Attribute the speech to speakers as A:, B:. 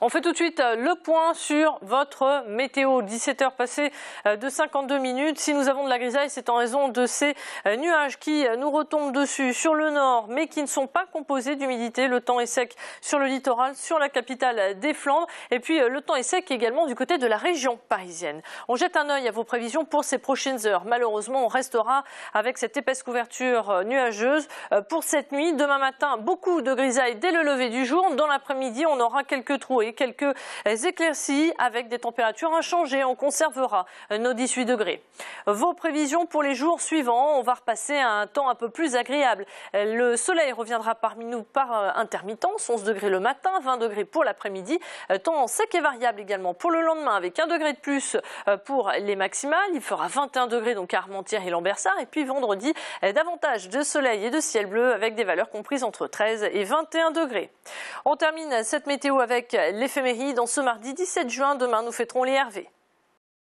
A: On fait tout de suite euh, le point sur votre météo. 17h passées euh, de 52 minutes. Si nous avons de la grisaille, c'est en raison de ces euh, nuages qui nous retombent dessus sur le nord, mais qui ne sont pas composés d'humidité. Le temps est sec sur le littoral, sur la capitale des Flandres. Et puis le temps est sec également du côté de la région parisienne. On jette un œil à vos prévisions pour ces prochaines heures. Malheureusement, on restera avec cette épaisse couverture nuageuse pour cette nuit. Demain matin, beaucoup de grisaille dès le lever du jour. Dans l'après-midi, on aura quelques trous quelques éclaircies avec des températures inchangées. On conservera nos 18 degrés. Vos prévisions pour les jours suivants. On va repasser à un temps un peu plus agréable. Le soleil reviendra parmi nous par euh, intermittence. 11 degrés le matin, 20 degrés pour l'après-midi. Euh, temps sec et variable également pour le lendemain avec 1 degré de plus euh, pour les maximales. Il fera 21 degrés donc à Armentières et Lambersart. Et puis vendredi, davantage de soleil et de ciel bleu avec des valeurs comprises entre 13 et 21 degrés. On termine cette météo avec l'éphéméride dans ce mardi 17 juin. Demain, nous fêterons les Hervé.